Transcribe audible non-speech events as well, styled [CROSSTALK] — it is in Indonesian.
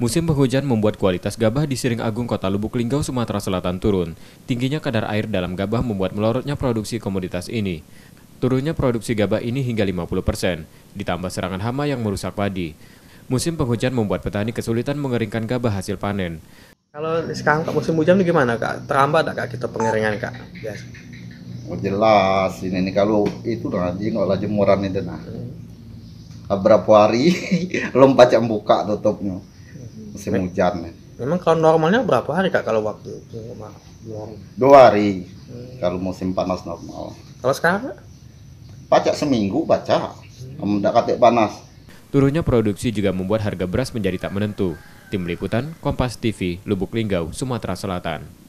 Musim penghujan membuat kualitas gabah di Siring Agung Kota Lubuk Linggau, Sumatera Selatan turun. Tingginya kadar air dalam gabah membuat melorotnya produksi komoditas ini. Turunnya produksi gabah ini hingga 50 persen, ditambah serangan hama yang merusak padi. Musim penghujan membuat petani kesulitan mengeringkan gabah hasil panen. Kalau sekarang Kak, musim hujan gimana Kak? Terlambat Kak kita pengeringan Kak? Yes. Oh jelas, ini, ini kalau itu nanti kalau jemuran itu nah. Hmm berapa hari [LAUGHS] lompat yang buka tutupnya musim Mem hujan memang kalau normalnya berapa hari kak kalau waktu normal dua hari hmm. kalau musim panas normal kalau sekarang Pacak seminggu baca hmm. katik panas turunnya produksi juga membuat harga beras menjadi tak menentu tim liputan Kompas TV Lubuk Linggau Sumatera Selatan